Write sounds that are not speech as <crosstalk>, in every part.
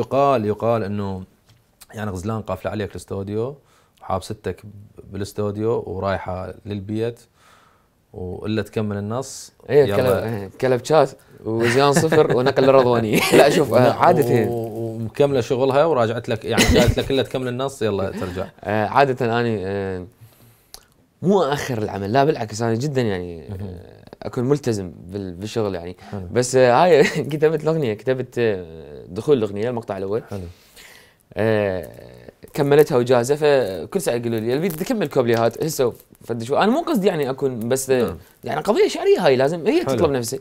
يقال يقال انه يعني غزلان قافله عليك الاستوديو وحابستك بالاستوديو ورايحه للبيت والا تكمل النص ايه كلب إيه، كلبشات وزيان صفر ونقل الرضواني <laughs> لا شوف آه، عادة ومكمله شغلها وراجعت لك يعني قالت لك الا تكمل النص يلا ترجع <laughs> آه، عادة اني آه، مو اخر العمل لا بالعكس انا جدا يعني اكون ملتزم بالشغل يعني حلو. بس آه، هاي <laughs> كتبت الاغنيه كتبت آه، دخول الاغنيه المقطع الاول حلو. آه كملتها وجاهزه فكل ساعه يقولوا لي البيت تكمل كوبليهات هسه فد شوي انا مو قصدي يعني اكون بس آه، نعم. يعني قضيه شعريه هاي لازم هي حلو. تطلب نفسي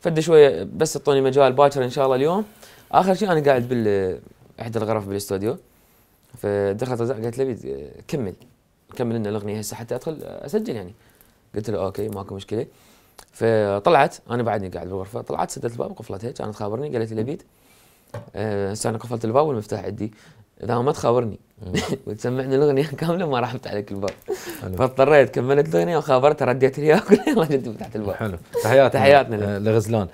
فد شويه بس اعطوني مجال باكر ان شاء الله اليوم اخر شيء انا قاعد بال احدى الغرف بالاستوديو فدخلت رزاق قالت لي كمل كمل لنا الاغنيه هسه حتى ادخل اسجل يعني قلت له اوكي ماكو مشكله فطلعت انا بعدني قاعد بالغرفه طلعت سدت الباب وقفلت هيك كانت تخابرني قالت لي بيت هسه أه انا قفلت الباب والمفتاح عندي اذا ما تخابرني <laughs> وتسمعني الاغنيه كامله ما راح افتح لك الباب فاضطريت كملت الاغنيه وخابرتها رديت لي اياها <laughs> كلها فتحت الباب حلو تحياتنا تحياتنا آه، لغزلان